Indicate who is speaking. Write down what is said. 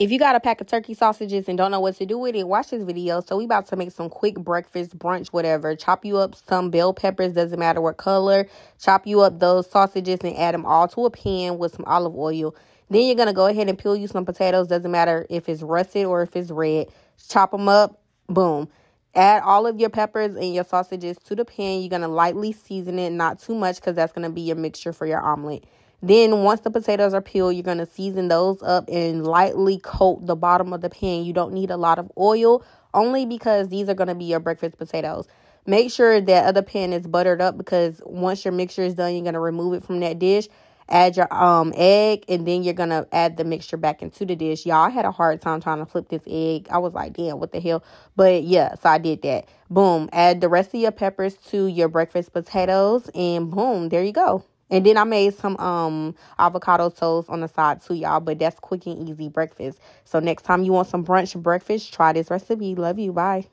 Speaker 1: If you got a pack of turkey sausages and don't know what to do with it, watch this video. So we about to make some quick breakfast, brunch, whatever. Chop you up some bell peppers, doesn't matter what color. Chop you up those sausages and add them all to a pan with some olive oil. Then you're going to go ahead and peel you some potatoes, doesn't matter if it's russet or if it's red. Chop them up, boom. Add all of your peppers and your sausages to the pan. You're going to lightly season it, not too much because that's going to be your mixture for your omelet. Then once the potatoes are peeled, you're going to season those up and lightly coat the bottom of the pan. You don't need a lot of oil only because these are going to be your breakfast potatoes. Make sure that other pan is buttered up because once your mixture is done, you're going to remove it from that dish. Add your um egg and then you're going to add the mixture back into the dish. Y'all, had a hard time trying to flip this egg. I was like, damn, what the hell? But yeah, so I did that. Boom. Add the rest of your peppers to your breakfast potatoes and boom, there you go. And then I made some um avocado toast on the side too, y'all. But that's quick and easy breakfast. So next time you want some brunch breakfast, try this recipe. Love you. Bye.